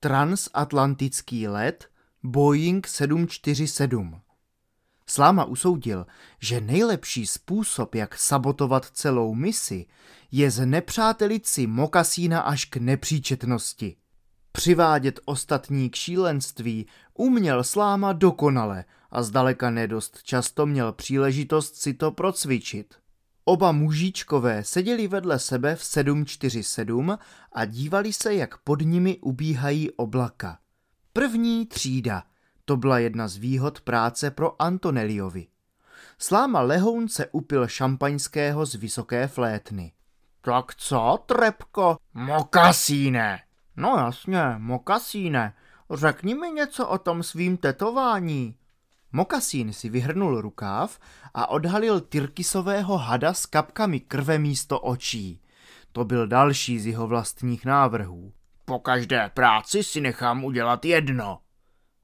transatlantický let Boeing 747. Sláma usoudil, že nejlepší způsob, jak sabotovat celou misi, je znepřátelit si mokasína až k nepříčetnosti. Přivádět ostatní k šílenství uměl Sláma dokonale a zdaleka nedost často měl příležitost si to procvičit. Oba mužičkové seděli vedle sebe v 747 a dívali se, jak pod nimi ubíhají oblaka. První třída, to byla jedna z výhod práce pro Antoneliovi. Sláma Lehoun se upil šampaňského z vysoké flétny. Tak co, Trepko? Mokasíne! No jasně, mokasíne. Řekni mi něco o tom svým tetování. Mokasín si vyhrnul rukáv a odhalil tyrkisového hada s kapkami krve místo očí. To byl další z jeho vlastních návrhů. Po každé práci si nechám udělat jedno.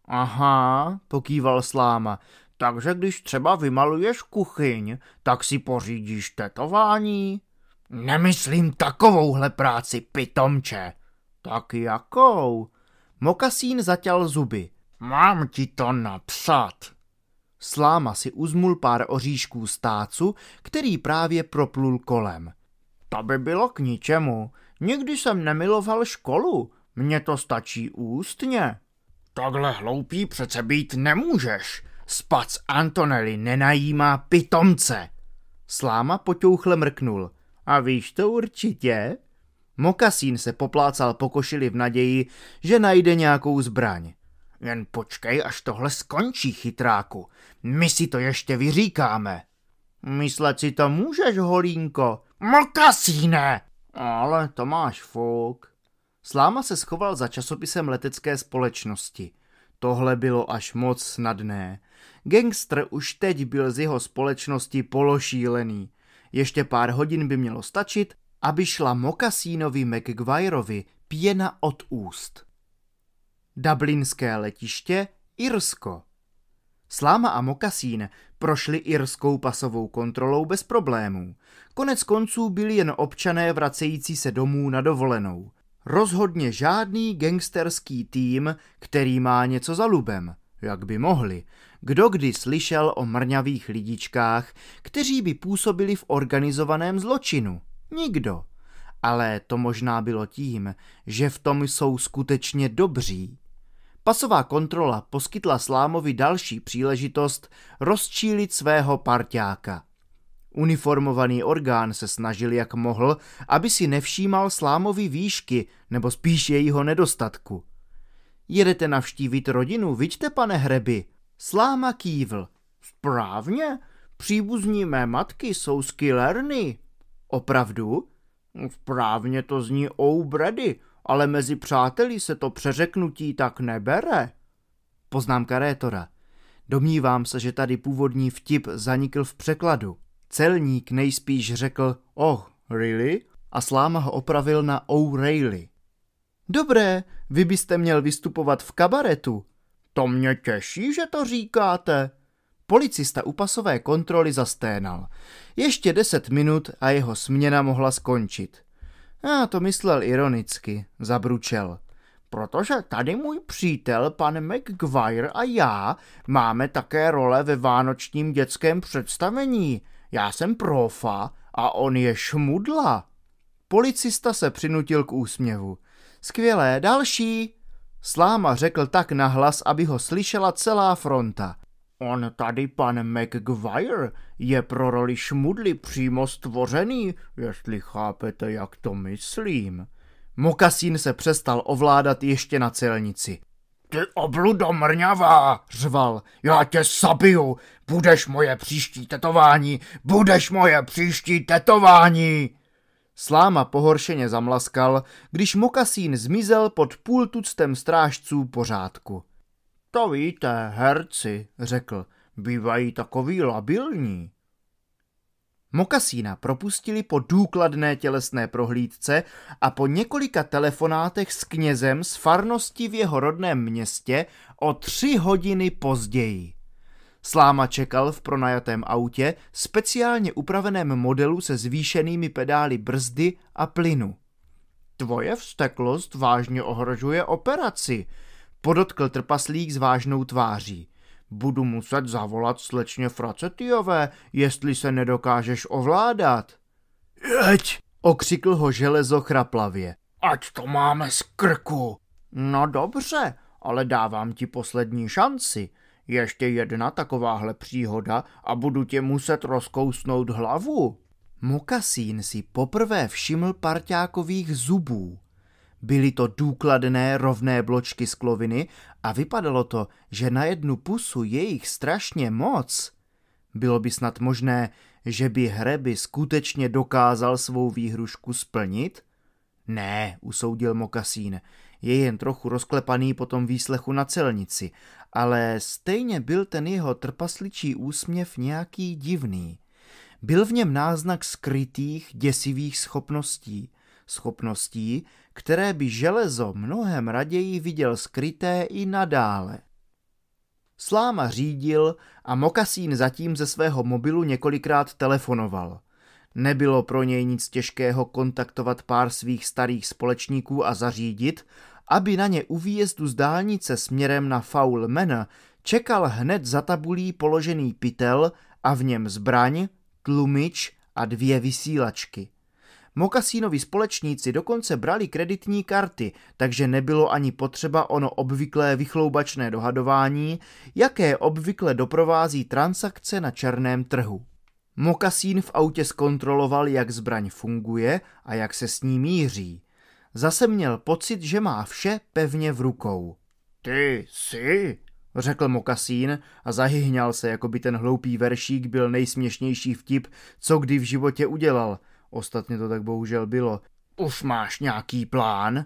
Aha, pokýval Sláma, takže když třeba vymaluješ kuchyň, tak si pořídíš tetování? Nemyslím takovouhle práci, pitomče. Tak jakou? Mokasín zatěl zuby. Mám ti to napsat. Sláma si uzmul pár oříšků stácu, který právě proplul kolem. To by bylo k ničemu. Nikdy jsem nemiloval školu. Mně to stačí ústně. Takhle hloupý přece být nemůžeš. Spac Antonelli nenajímá pitomce. Sláma potouchle mrknul. A víš to určitě? Mokasín se poplácal po košili v naději, že najde nějakou zbraň. Jen počkej, až tohle skončí, chytráku. My si to ještě vyříkáme. Myslet si to můžeš, holínko. Mokasíne! Ale to máš fuk. Sláma se schoval za časopisem letecké společnosti. Tohle bylo až moc snadné. Gangster už teď byl z jeho společnosti pološílený. Ještě pár hodin by mělo stačit, aby šla Mokasínovi McGuireovi pěna od úst. Dublinské letiště, Irsko. Sláma a mokasín prošli irskou pasovou kontrolou bez problémů. Konec konců byli jen občané vracející se domů na dovolenou. Rozhodně žádný gangsterský tým, který má něco za lubem. Jak by mohli? Kdo kdy slyšel o mrňavých lidičkách, kteří by působili v organizovaném zločinu? Nikdo. Ale to možná bylo tím, že v tom jsou skutečně dobří. Pasová kontrola poskytla Slámovi další příležitost rozčílit svého parťáka. Uniformovaný orgán se snažil jak mohl, aby si nevšímal Slámovi výšky nebo spíš jejího nedostatku. Jedete navštívit rodinu, vidíte, pane Hreby? Sláma kývl. Správně, příbuzní mé matky jsou skillerny. Opravdu? Správně to zní oh ale mezi přáteli se to přeřeknutí tak nebere. Poznámka rétora. Domnívám se, že tady původní vtip zanikl v překladu. Celník nejspíš řekl oh, really? a sláma ho opravil na oh, really. Dobré, vy byste měl vystupovat v kabaretu. To mě těší, že to říkáte. Policista u pasové kontroly zasténal. Ještě deset minut a jeho směna mohla skončit. A to myslel ironicky, zabručel. Protože tady můj přítel, pan McGuire a já máme také role ve vánočním dětském představení. Já jsem profa a on je šmudla. Policista se přinutil k úsměvu. Skvělé, další! Sláma řekl tak nahlas, aby ho slyšela celá fronta. On tady pan McGuire je pro roli šmudly přímo stvořený, jestli chápete, jak to myslím. Mokasín se přestal ovládat ještě na celnici. Ty obludo mrňavá, řval, já tě sabiju, budeš moje příští tetování, budeš moje příští tetování. Sláma pohoršeně zamlaskal, když mokasín zmizel pod půltuctem strážců pořádku. To víte, herci, řekl, bývají takový labilní. Mokasína propustili po důkladné tělesné prohlídce a po několika telefonátech s knězem z farnosti v jeho rodném městě o tři hodiny později. Sláma čekal v pronajatém autě, speciálně upraveném modelu se zvýšenými pedály brzdy a plynu. Tvoje vzteklost vážně ohrožuje operaci, Podotkl trpaslík s vážnou tváří. Budu muset zavolat slečně Fracetijové, jestli se nedokážeš ovládat. Jeď! Okřikl ho železo chraplavě. Ať to máme z krku. No dobře, ale dávám ti poslední šanci. Ještě jedna takováhle příhoda a budu tě muset rozkousnout hlavu. Mokasín si poprvé všiml parťákových zubů. Byly to důkladné rovné bločky skloviny a vypadalo to, že na jednu pusu je jich strašně moc. Bylo by snad možné, že by Hreby skutečně dokázal svou výhrušku splnit? Ne, usoudil Mokasín, je jen trochu rozklepaný po tom výslechu na celnici, ale stejně byl ten jeho trpasličí úsměv nějaký divný. Byl v něm náznak skrytých, děsivých schopností. Schopností, které by železo mnohem raději viděl skryté i nadále. Sláma řídil a Mokasín zatím ze svého mobilu několikrát telefonoval. Nebylo pro něj nic těžkého kontaktovat pár svých starých společníků a zařídit, aby na ně u výjezdu z dálnice směrem na Men čekal hned za tabulí položený pytel a v něm zbraň, tlumič a dvě vysílačky. Mokasínovi společníci dokonce brali kreditní karty, takže nebylo ani potřeba ono obvyklé vychloubačné dohadování, jaké obvykle doprovází transakce na černém trhu. Mokasín v autě zkontroloval, jak zbraň funguje a jak se s ní míří. Zase měl pocit, že má vše pevně v rukou. Ty jsi, řekl Mokasín a zahyhňal se, jako by ten hloupý veršík byl nejsměšnější vtip, co kdy v životě udělal – Ostatně to tak bohužel bylo. Už máš nějaký plán?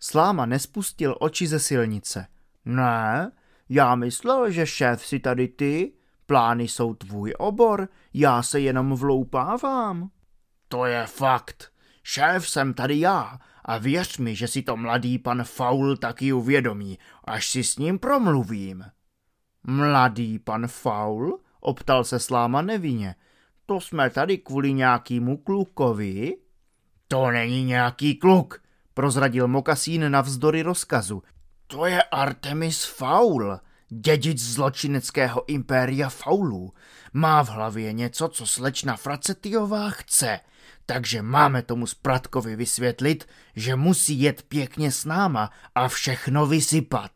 Sláma nespustil oči ze silnice. Ne, já myslel, že šéf si tady ty. Plány jsou tvůj obor, já se jenom vloupávám. To je fakt. Šéf jsem tady já a věř mi, že si to mladý pan Faul taky uvědomí, až si s ním promluvím. Mladý pan Faul? Optal se Sláma nevinně to jsme tady kvůli nějakýmu klukovi? To není nějaký kluk, prozradil Mokasín navzdory rozkazu. To je Artemis Faul, dědic zločineckého impéria Faulů. Má v hlavě něco, co slečna Fracetiová chce, takže máme tomu Spratkovi vysvětlit, že musí jet pěkně s náma a všechno vysypat.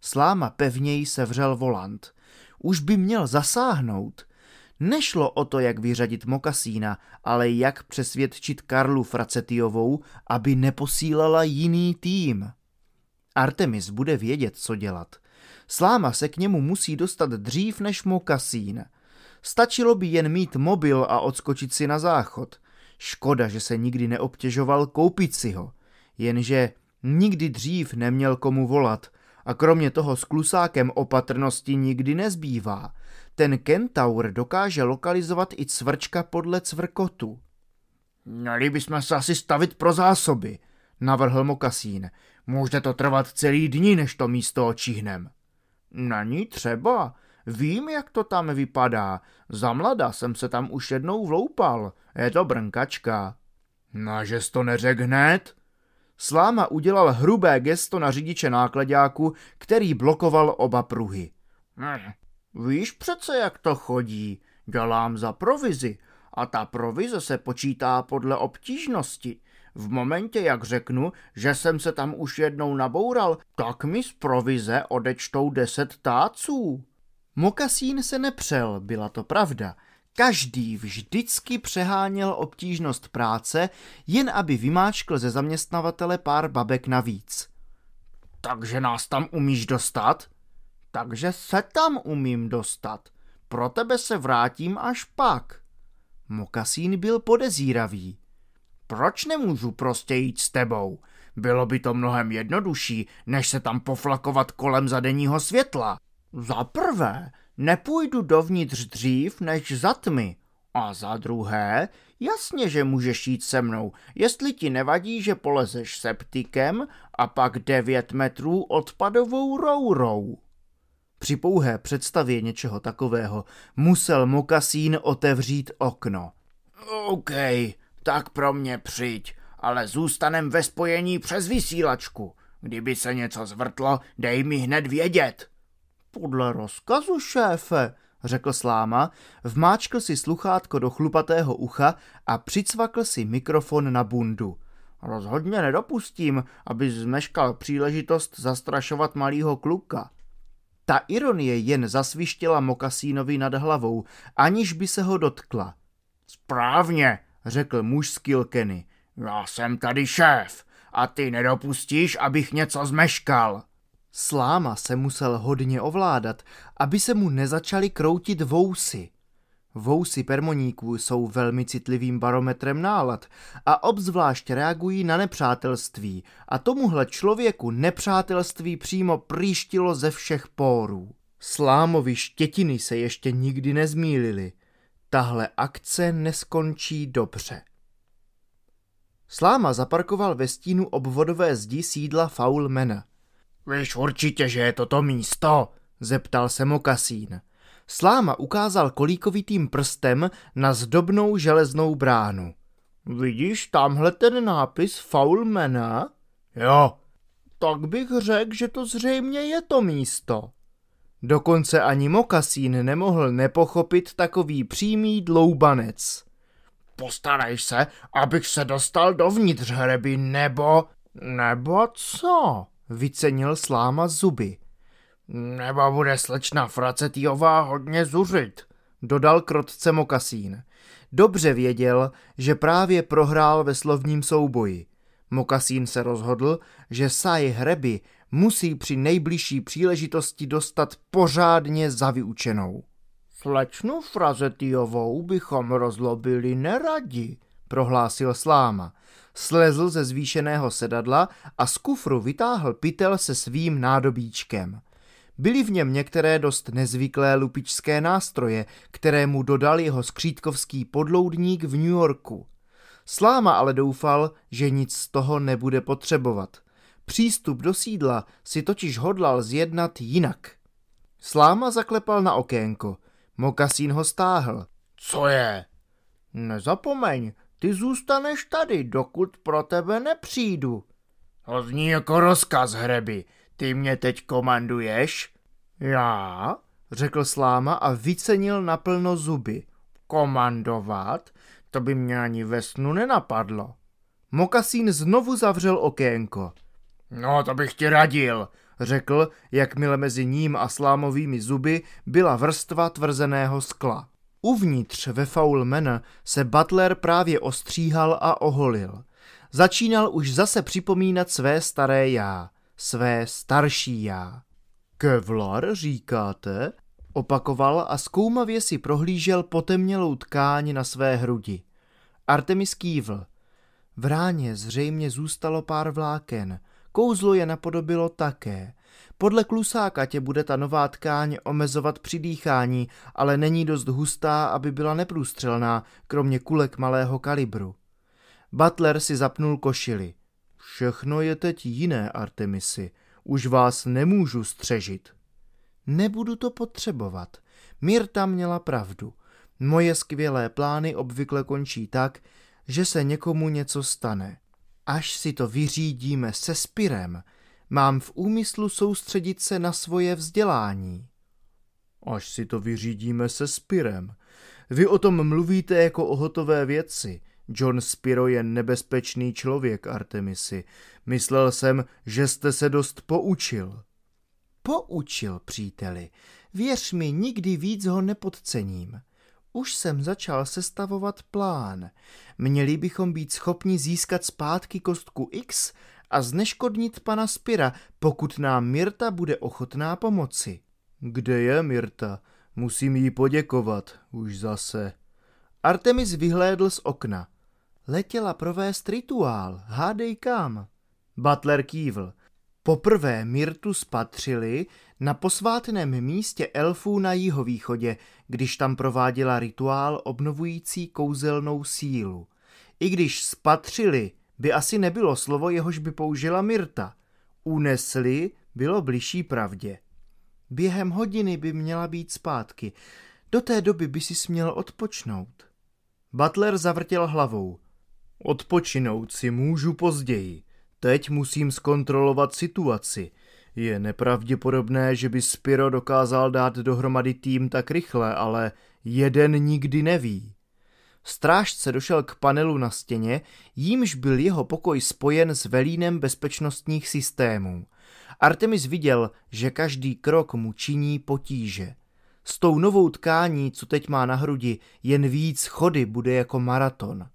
Sláma pevněji sevřel volant. Už by měl zasáhnout, Nešlo o to, jak vyřadit Mokasína, ale jak přesvědčit Karlu Fracetiovou, aby neposílala jiný tým. Artemis bude vědět, co dělat. Sláma se k němu musí dostat dřív než Mokasín. Stačilo by jen mít mobil a odskočit si na záchod. Škoda, že se nikdy neobtěžoval koupit si ho. Jenže nikdy dřív neměl komu volat a kromě toho s klusákem opatrnosti nikdy nezbývá – ten kentaur dokáže lokalizovat i cvrčka podle cvrkotu. Měli bychom se asi stavit pro zásoby, navrhl Mokasín. Může to trvat celý dní, než to místo očíhnem. ní třeba. Vím, jak to tam vypadá. Za mlada jsem se tam už jednou vloupal. Je to brnkačka. No, že to neřek hned? Sláma udělal hrubé gesto na řidiče nákladňáku, který blokoval oba pruhy. Hm. Víš přece, jak to chodí. Dělám za provizi a ta provize se počítá podle obtížnosti. V momentě, jak řeknu, že jsem se tam už jednou naboural, tak mi z provize odečtou deset táců. Mokasín se nepřel, byla to pravda. Každý vždycky přeháněl obtížnost práce, jen aby vymáčkl ze zaměstnavatele pár babek navíc. Takže nás tam umíš dostat? takže se tam umím dostat. Pro tebe se vrátím až pak. Mokasín byl podezíravý. Proč nemůžu prostě jít s tebou? Bylo by to mnohem jednodušší, než se tam poflakovat kolem zadeního světla. Za prvé, nepůjdu dovnitř dřív než za tmy. A za druhé, jasně, že můžeš jít se mnou, jestli ti nevadí, že polezeš septikem a pak devět metrů odpadovou rourou. Při pouhé představě něčeho takového musel Mokasín otevřít okno. OK, tak pro mě přijď, ale zůstanem ve spojení přes vysílačku. Kdyby se něco zvrtlo, dej mi hned vědět. Podle rozkazu, šéfe, řekl Sláma, vmáčkl si sluchátko do chlupatého ucha a přicvakl si mikrofon na bundu. Rozhodně nedopustím, aby zmeškal příležitost zastrašovat malýho kluka. Ta ironie jen zasvištěla Mokasínovi nad hlavou, aniž by se ho dotkla. Správně, řekl muž z Kilkeny. Já jsem tady šéf a ty nedopustíš, abych něco zmeškal. Sláma se musel hodně ovládat, aby se mu nezačaly kroutit vousy. Vousy permoníků jsou velmi citlivým barometrem nálad a obzvlášť reagují na nepřátelství a tomuhle člověku nepřátelství přímo příštilo ze všech pórů. Slámovi štětiny se ještě nikdy nezmílili. Tahle akce neskončí dobře. Sláma zaparkoval ve stínu obvodové zdi sídla Faulmena. Víš určitě, že je toto místo, zeptal se mu Kasín. Sláma ukázal kolíkovitým prstem na zdobnou železnou bránu. Vidíš tamhle ten nápis Faulmena? Jo. Tak bych řekl, že to zřejmě je to místo. Dokonce ani Mokasín nemohl nepochopit takový přímý dloubanec. Postarej se, abych se dostal dovnitř hreby, nebo... Nebo co? Vycenil sláma zuby. Nebo bude slečna Fracetijová hodně zuřit, dodal krotce Mokasín. Dobře věděl, že právě prohrál ve slovním souboji. Mokasín se rozhodl, že Saj Hreby musí při nejbližší příležitosti dostat pořádně za vyučenou. Slečnu Frazetijovou bychom rozlobili neradi, prohlásil Sláma. Slezl ze zvýšeného sedadla a z kufru vytáhl pytel se svým nádobíčkem. Byly v něm některé dost nezvyklé lupičské nástroje, které mu dodal jeho skřítkovský podloudník v New Yorku. Sláma ale doufal, že nic z toho nebude potřebovat. Přístup do sídla si totiž hodlal zjednat jinak. Sláma zaklepal na okénko. Mokasín ho stáhl. Co je? Nezapomeň, ty zůstaneš tady, dokud pro tebe nepřijdu. To zní jako rozkaz, Hreby. Ty mě teď komanduješ? Já? Řekl Sláma a vycenil naplno zuby. Komandovat? To by mě ani ve snu nenapadlo. Mokasín znovu zavřel okénko. No, to bych ti radil, řekl, jakmile mezi ním a slámovými zuby byla vrstva tvrzeného skla. Uvnitř ve Foulmen se Butler právě ostříhal a oholil. Začínal už zase připomínat své staré já své starší já. Kevlar, říkáte? Opakoval a zkoumavě si prohlížel potemnělou tkáň na své hrudi. Artemis kývl. V ráně zřejmě zůstalo pár vláken, kouzlo je napodobilo také. Podle klusáka tě bude ta nová tkáň omezovat při dýchání, ale není dost hustá, aby byla neprůstřelná, kromě kulek malého kalibru. Butler si zapnul košili. Všechno je teď jiné, Artemisy. Už vás nemůžu střežit. Nebudu to potřebovat. Mirta měla pravdu. Moje skvělé plány obvykle končí tak, že se někomu něco stane. Až si to vyřídíme se Spirem, mám v úmyslu soustředit se na svoje vzdělání. Až si to vyřídíme se Spirem. Vy o tom mluvíte jako o hotové věci – John Spiro je nebezpečný člověk, Artemisi. Myslel jsem, že jste se dost poučil. Poučil, příteli. Věř mi, nikdy víc ho nepodcením. Už jsem začal sestavovat plán. Měli bychom být schopni získat zpátky kostku X a zneškodnit pana Spira, pokud nám Mirta bude ochotná pomoci. Kde je Mirta? Musím jí poděkovat, už zase. Artemis vyhlédl z okna. Letěla provést rituál, hádej kam. Butler kývl. Poprvé Mirtu spatřili na posvátném místě elfů na jihovýchodě, když tam prováděla rituál obnovující kouzelnou sílu. I když spatřili, by asi nebylo slovo, jehož by použila Mirta. Unesli bylo bližší pravdě. Během hodiny by měla být zpátky. Do té doby by si směl odpočnout. Butler zavrtěl hlavou. Odpočinout si můžu později. Teď musím zkontrolovat situaci. Je nepravděpodobné, že by Spiro dokázal dát dohromady tým tak rychle, ale jeden nikdy neví. Strážce došel k panelu na stěně, jímž byl jeho pokoj spojen s velínem bezpečnostních systémů. Artemis viděl, že každý krok mu činí potíže. S tou novou tkání, co teď má na hrudi, jen víc chody bude jako maraton.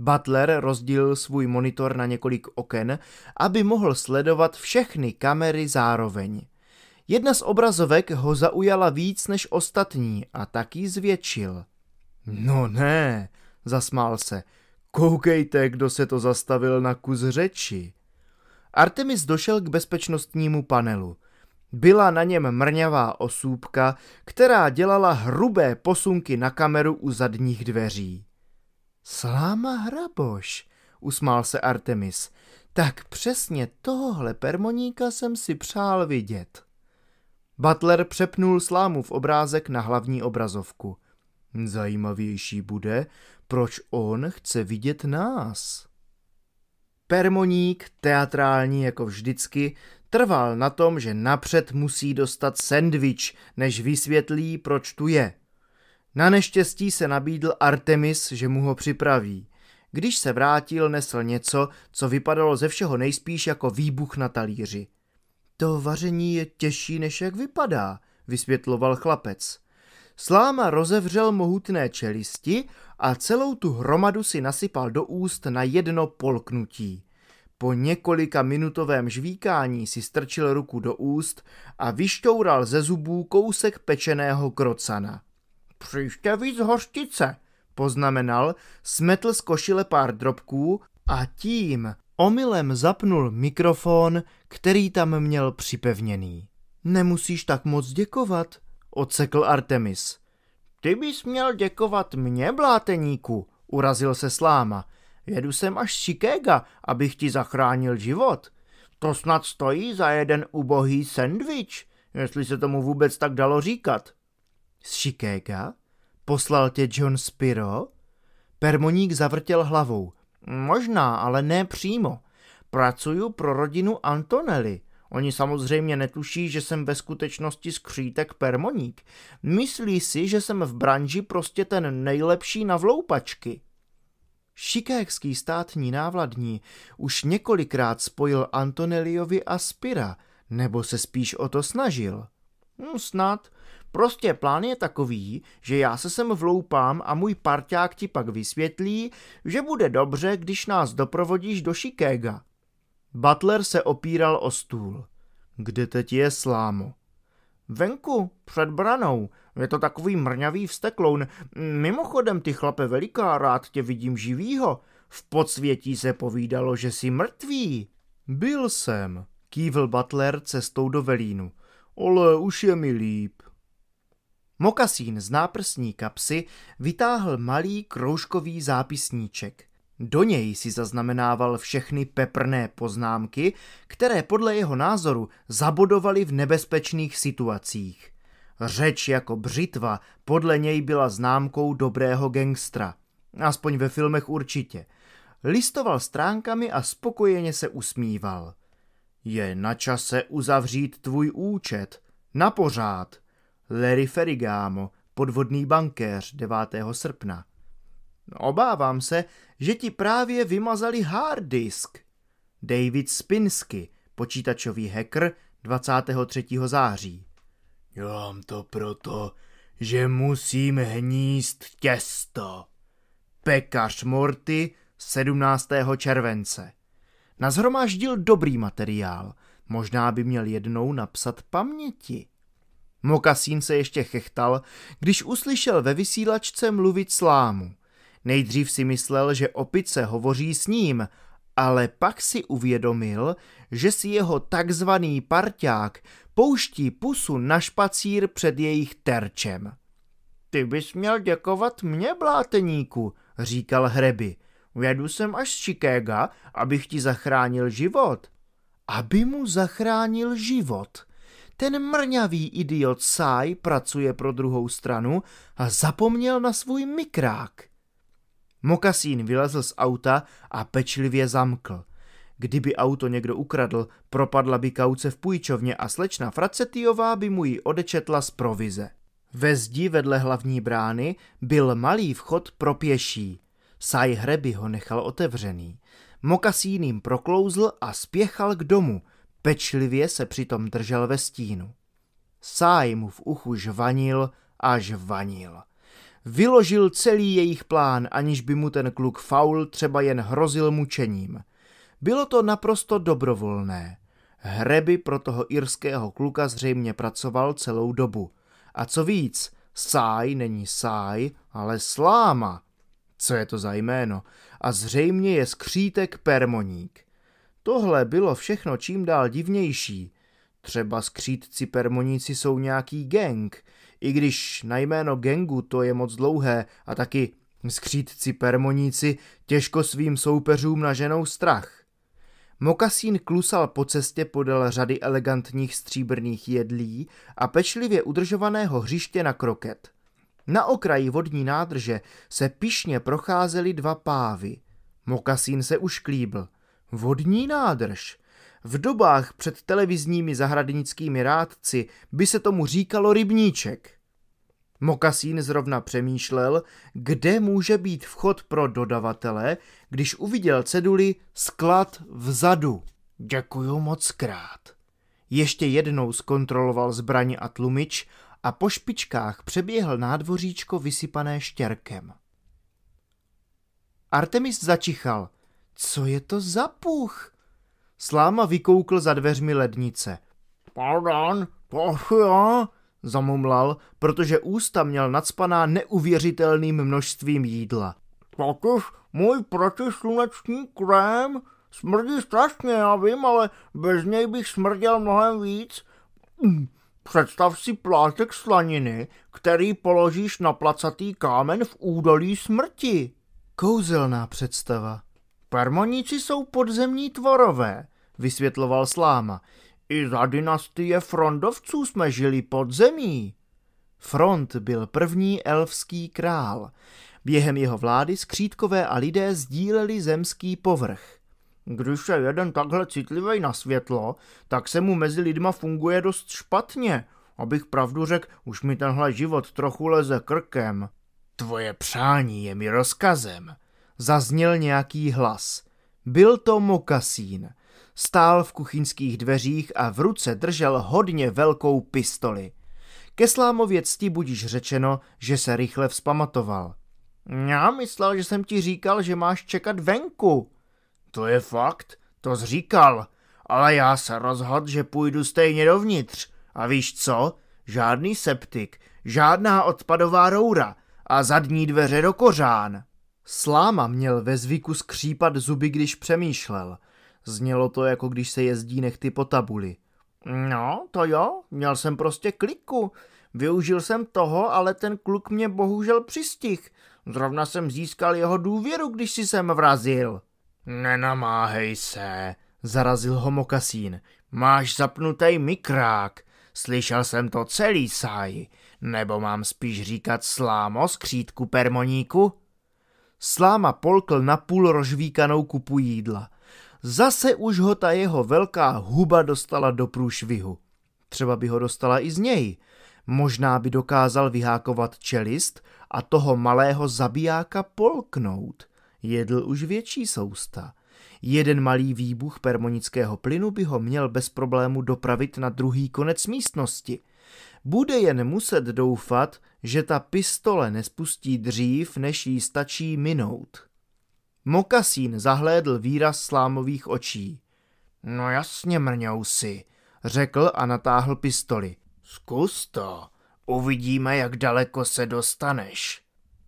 Butler rozdílil svůj monitor na několik oken, aby mohl sledovat všechny kamery zároveň. Jedna z obrazovek ho zaujala víc než ostatní a tak ji zvětšil. No ne, zasmál se. Koukejte, kdo se to zastavil na kus řeči. Artemis došel k bezpečnostnímu panelu. Byla na něm mrňavá osůbka, která dělala hrubé posunky na kameru u zadních dveří. Sláma hraboš, usmál se Artemis. Tak přesně tohle permoníka jsem si přál vidět. Butler přepnul slámu v obrázek na hlavní obrazovku. Zajímavější bude, proč on chce vidět nás. Permoník, teatrální jako vždycky, trval na tom, že napřed musí dostat sendvič, než vysvětlí, proč tu je. Na neštěstí se nabídl Artemis, že mu ho připraví. Když se vrátil, nesl něco, co vypadalo ze všeho nejspíš jako výbuch na talíři. To vaření je těžší, než jak vypadá, vysvětloval chlapec. Sláma rozevřel mohutné čelisti a celou tu hromadu si nasypal do úst na jedno polknutí. Po několika minutovém žvíkání si strčil ruku do úst a vyštoural ze zubů kousek pečeného krocana. Příště víc hořtice, poznamenal, smetl z košile pár drobků a tím omylem zapnul mikrofon, který tam měl připevněný. Nemusíš tak moc děkovat, odsekl Artemis. Ty bys měl děkovat mně, bláteníku, urazil se Sláma. Jedu sem až z Chicago, abych ti zachránil život. To snad stojí za jeden ubohý sendvič, jestli se tomu vůbec tak dalo říkat. Z Chicaga? Poslal tě John Spiro? Permoník zavrtěl hlavou. Možná, ale ne přímo. Pracuju pro rodinu Antonelli. Oni samozřejmě netuší, že jsem ve skutečnosti skřítek permoník. Myslí si, že jsem v branži prostě ten nejlepší na vloupačky. Šikékský státní návladní už několikrát spojil Antoneliovi a Spira, nebo se spíš o to snažil. No snad. Prostě plán je takový, že já se sem vloupám a můj parťák ti pak vysvětlí, že bude dobře, když nás doprovodíš do Šikéga. Butler se opíral o stůl. Kde teď je slámo? Venku, před branou. Je to takový mrňavý vstekloun. Mimochodem, ty chlape veliká, rád tě vidím živýho. V podsvětí se povídalo, že jsi mrtvý. Byl jsem, kývl Butler cestou do Velínu ale už je mi líp. Mokasín z náprsní kapsy vytáhl malý kroužkový zápisníček. Do něj si zaznamenával všechny peprné poznámky, které podle jeho názoru zabodovaly v nebezpečných situacích. Řeč jako břitva podle něj byla známkou dobrého gangstra. Aspoň ve filmech určitě. Listoval stránkami a spokojeně se usmíval. Je na čase uzavřít tvůj účet. Na pořád. Larry Ferrigamo, podvodný bankéř 9. srpna. Obávám se, že ti právě vymazali hard disk. David Spinsky, počítačový hacker 23. září. Dělám to proto, že musím hníst těsto. Pekař Morty 17. července. Nazhromáždil dobrý materiál. Možná by měl jednou napsat paměti. Mokasín se ještě chechtal, když uslyšel ve vysílačce mluvit slámu. Nejdřív si myslel, že opice hovoří s ním, ale pak si uvědomil, že si jeho takzvaný parťák pouští pusu na špacír před jejich terčem. Ty bys měl děkovat mně, bláteníku, říkal Hreby. Jedu sem až z Chicaga, abych ti zachránil život. Aby mu zachránil život. Ten mrňavý idiot Sai pracuje pro druhou stranu a zapomněl na svůj mikrák. Mokasín vylezl z auta a pečlivě zamkl. Kdyby auto někdo ukradl, propadla by kauce v půjčovně a slečna Fracetiová by mu ji odečetla z provize. Ve zdi vedle hlavní brány byl malý vchod pro pěší. Saj hreby ho nechal otevřený. Mokasíným proklouzl a spěchal k domu, pečlivě se přitom držel ve stínu. Sáj mu v uchu žvanil a žvanil. Vyložil celý jejich plán, aniž by mu ten kluk faul třeba jen hrozil mučením. Bylo to naprosto dobrovolné. Hreby pro toho irského kluka zřejmě pracoval celou dobu. A co víc, sáj není sáj, ale sláma – co je to za jméno, a zřejmě je skřítek permoník. Tohle bylo všechno čím dál divnější. Třeba skřítci permoníci jsou nějaký gang, i když na jméno gengu to je moc dlouhé a taky skřítci permoníci těžko svým soupeřům naženou strach. Mokasín klusal po cestě podél řady elegantních stříbrných jedlí a pečlivě udržovaného hřiště na kroket – na okraji vodní nádrže se pišně procházely dva pávy. Mokasín se už klíbl. Vodní nádrž. V dobách před televizními zahradnickými rádci by se tomu říkalo rybníček. Mokasín zrovna přemýšlel, kde může být vchod pro dodavatele, když uviděl ceduli sklad vzadu. Děkuju moc krát. Ještě jednou zkontroloval zbraň a tlumič a po špičkách přeběhl nádvoříčko vysypané štěrkem. Artemis začichal. Co je to za puch? Sláma vykoukl za dveřmi lednice. Pardon, to zamumlal, protože ústa měl nadspaná neuvěřitelným množstvím jídla. Totiž můj protisluneční krém smrdí strašně, já vím, ale bez něj bych smrděl mnohem víc. Představ si plátek slaniny, který položíš na placatý kámen v údolí smrti. Kouzelná představa. Permoníci jsou podzemní tvorové, vysvětloval Sláma. I za dynastie frondovců jsme žili pod zemí. Front byl první elfský král. Během jeho vlády skřítkové a lidé sdíleli zemský povrch. Když je jeden takhle citlivý na světlo, tak se mu mezi lidma funguje dost špatně. Abych pravdu řekl, už mi tenhle život trochu leze krkem. Tvoje přání je mi rozkazem. Zazněl nějaký hlas. Byl to mokasín. Stál v kuchyňských dveřích a v ruce držel hodně velkou pistoli. Ke slámově cti budíš řečeno, že se rychle vzpamatoval. Já myslel, že jsem ti říkal, že máš čekat venku, to je fakt, to zříkal, ale já se rozhodl, že půjdu stejně dovnitř. A víš co? Žádný septik, žádná odpadová roura a zadní dveře do kořán. Sláma měl ve zvyku skřípat zuby, když přemýšlel. Znělo to, jako když se jezdí nechty po tabuli. No, to jo, měl jsem prostě kliku. Využil jsem toho, ale ten kluk mě bohužel přistih. Zrovna jsem získal jeho důvěru, když si sem vrazil. Nenamáhej se, zarazil ho mokasín. Máš zapnutý mikrák. Slyšel jsem to celý, sáj. Nebo mám spíš říkat slámo křídku permoníku? Sláma polkl na půl rožvíkanou kupu jídla. Zase už ho ta jeho velká huba dostala do průšvihu. Třeba by ho dostala i z něj. Možná by dokázal vyhákovat čelist a toho malého zabijáka polknout jedl už větší sousta. Jeden malý výbuch permonického plynu by ho měl bez problému dopravit na druhý konec místnosti. Bude jen muset doufat, že ta pistole nespustí dřív, než jí stačí minout. Mokasín zahlédl výraz slámových očí. No jasně, mrňou si, řekl a natáhl pistoli. Zkus to, uvidíme, jak daleko se dostaneš.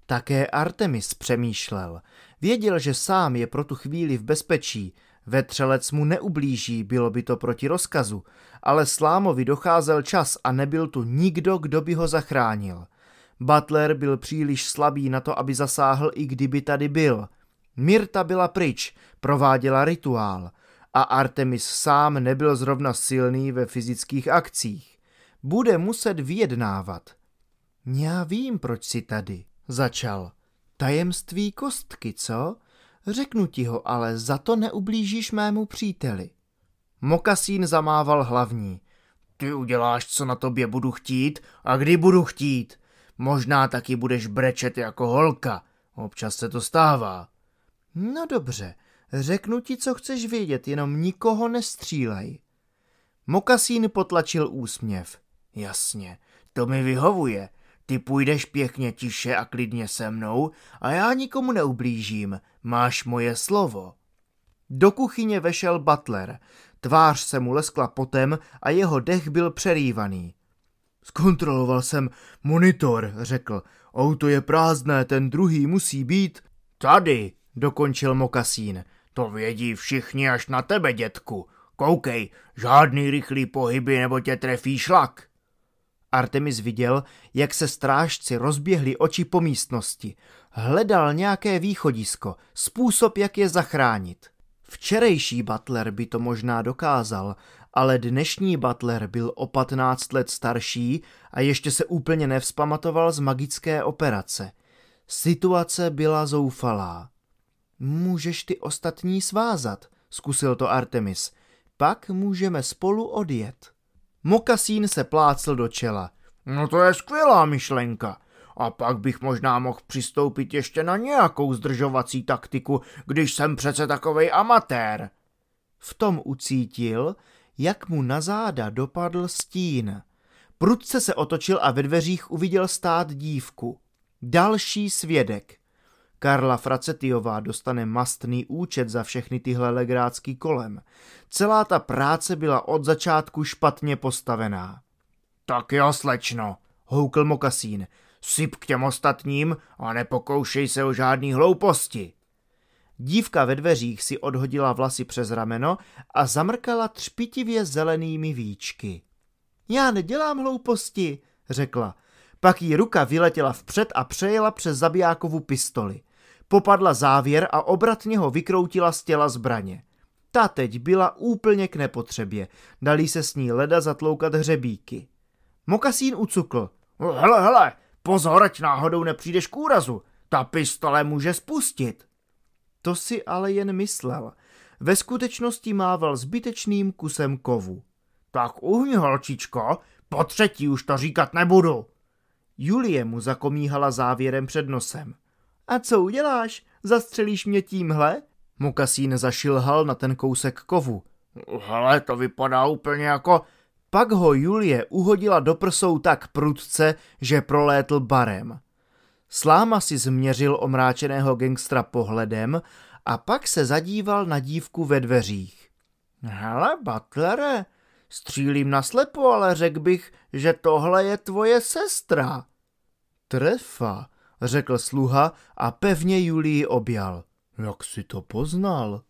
Také Artemis přemýšlel. Věděl, že sám je pro tu chvíli v bezpečí, vetřelec mu neublíží, bylo by to proti rozkazu, ale Slámovi docházel čas a nebyl tu nikdo, kdo by ho zachránil. Butler byl příliš slabý na to, aby zasáhl i kdyby tady byl. Mirta byla pryč, prováděla rituál a Artemis sám nebyl zrovna silný ve fyzických akcích. Bude muset vyjednávat. Já vím, proč si tady, začal. Tajemství kostky, co? Řeknu ti ho, ale za to neublížíš mému příteli. Mokasín zamával hlavní. Ty uděláš, co na tobě budu chtít a kdy budu chtít. Možná taky budeš brečet jako holka. Občas se to stává. No dobře, řeknu ti, co chceš vědět, jenom nikoho nestřílej. Mokasín potlačil úsměv. Jasně, to mi vyhovuje. Ty půjdeš pěkně tiše a klidně se mnou a já nikomu neublížím, máš moje slovo. Do kuchyně vešel Butler. Tvář se mu leskla potem a jeho dech byl přerývaný. Zkontroloval jsem monitor, řekl. Auto je prázdné, ten druhý musí být. Tady, dokončil Mokasín. To vědí všichni až na tebe, dětku. Koukej, žádný rychlý pohyby nebo tě trefí šlak. Artemis viděl, jak se strážci rozběhli oči po místnosti. Hledal nějaké východisko, způsob, jak je zachránit. Včerejší Butler by to možná dokázal, ale dnešní Butler byl o 15 let starší a ještě se úplně nevzpamatoval z magické operace. Situace byla zoufalá. Můžeš ty ostatní svázat, zkusil to Artemis. Pak můžeme spolu odjet. Mokasín se plácl do čela. No to je skvělá myšlenka. A pak bych možná mohl přistoupit ještě na nějakou zdržovací taktiku, když jsem přece takovej amatér. V tom ucítil, jak mu na záda dopadl stín. Prudce se otočil a ve dveřích uviděl stát dívku. Další svědek. Karla Fracetiová dostane mastný účet za všechny tyhle legrácký kolem. Celá ta práce byla od začátku špatně postavená. Tak jo, slečno, houkl Mokasín. Syp k těm ostatním a nepokoušej se o žádný hlouposti. Dívka ve dveřích si odhodila vlasy přes rameno a zamrkala třpitivě zelenými víčky. Já nedělám hlouposti, řekla. Pak jí ruka vyletěla vpřed a přejela přes zabijákovu pistoli. Popadla závěr a obratně ho vykroutila z těla zbraně. Ta teď byla úplně k nepotřebě, dali se s ní leda zatloukat hřebíky. Mokasín ucukl. Hele, hele, pozor, ať náhodou nepřijdeš k úrazu, ta pistole může spustit. To si ale jen myslel. Ve skutečnosti mával zbytečným kusem kovu. Tak uhni, holčičko, po třetí už to říkat nebudu. Julie mu zakomíhala závěrem před nosem. A co uděláš? Zastřelíš mě tímhle? Mukasín zašilhal na ten kousek kovu. Hele, to vypadá úplně jako... Pak ho Julie uhodila do prsou tak prudce, že prolétl barem. Sláma si změřil omráčeného gangstra pohledem a pak se zadíval na dívku ve dveřích. Hele, Butlere, střílím naslepo, ale řekl bych, že tohle je tvoje sestra. Trefa, řekl sluha a pevně Julii objal. Jak si to poznal?